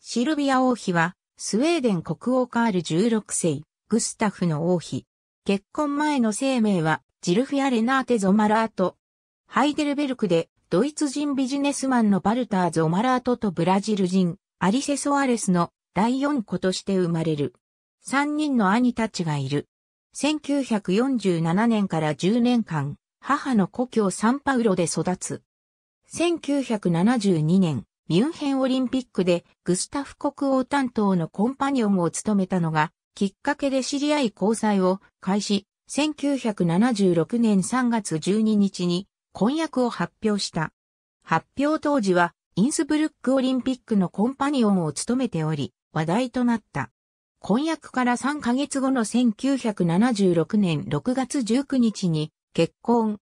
シルビア王妃は、スウェーデン国王カール16世、グスタフの王妃。結婚前の生命は、ジルフィア・レナーテ・ゾマラート。ハイデルベルクで、ドイツ人ビジネスマンのバルター・ゾマラートとブラジル人、アリセ・ソアレスの第4子として生まれる。3人の兄たちがいる。1947年から10年間、母の故郷サンパウロで育つ。1972年、ミュンヘンオリンピックでグスタフ国王担当のコンパニオンを務めたのが、きっかけで知り合い交際を開始、1976年3月12日に婚約を発表した。発表当時は、インスブルックオリンピックのコンパニオンを務めており、話題となった。婚約から3ヶ月後の1976年6月19日に結婚。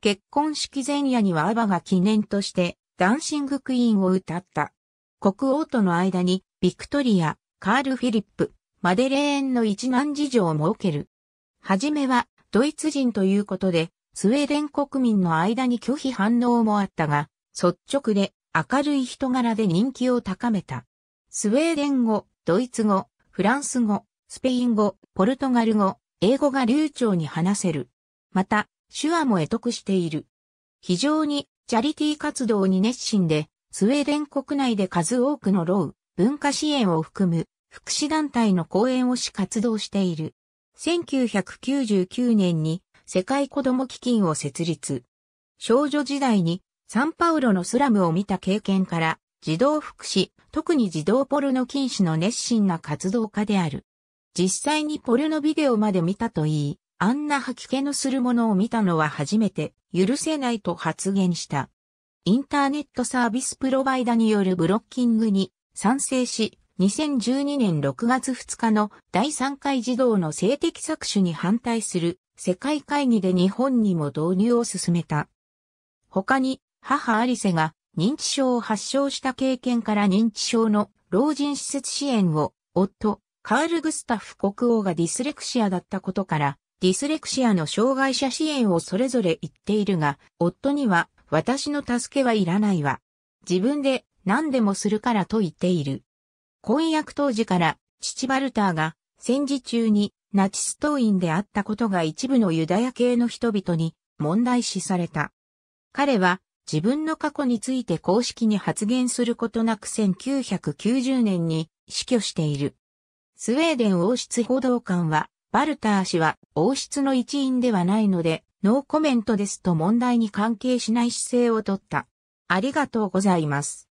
結婚式前夜にはアバが記念としてダンシング・クイーンを歌った。国王との間に、ビクトリア、カール・フィリップ、マデレーンの一難事情を設ける。はじめは、ドイツ人ということで、スウェーデン国民の間に拒否反応もあったが、率直で明るい人柄で人気を高めた。スウェーデン語、ドイツ語、フランス語、スペイン語、ポルトガル語、英語が流暢に話せる。また、手話も得得している。非常にチャリティ活動に熱心で、スウェーデン国内で数多くのロウ、文化支援を含む福祉団体の講演をし活動している。1999年に世界子ども基金を設立。少女時代にサンパウロのスラムを見た経験から児童福祉、特に児童ポルノ禁止の熱心な活動家である。実際にポルノビデオまで見たといい、あんな吐き気のするものを見たのは初めて許せないと発言した。インターネットサービスプロバイダによるブロッキングに賛成し、2012年6月2日の第3回児童の性的搾取に反対する世界会議で日本にも導入を進めた。他に母アリセが認知症を発症した経験から認知症の老人施設支援を夫、カール・グスタフ国王がディスレクシアだったことからディスレクシアの障害者支援をそれぞれ言っているが、夫には私の助けはいらないわ。自分で何でもするからと言っている。婚約当時から父バルターが戦時中にナチス党員であったことが一部のユダヤ系の人々に問題視された。彼は自分の過去について公式に発言することなく1990年に死去している。スウェーデン王室報道官はバルター氏は王室の一員ではないので、ノーコメントですと問題に関係しない姿勢をとった。ありがとうございます。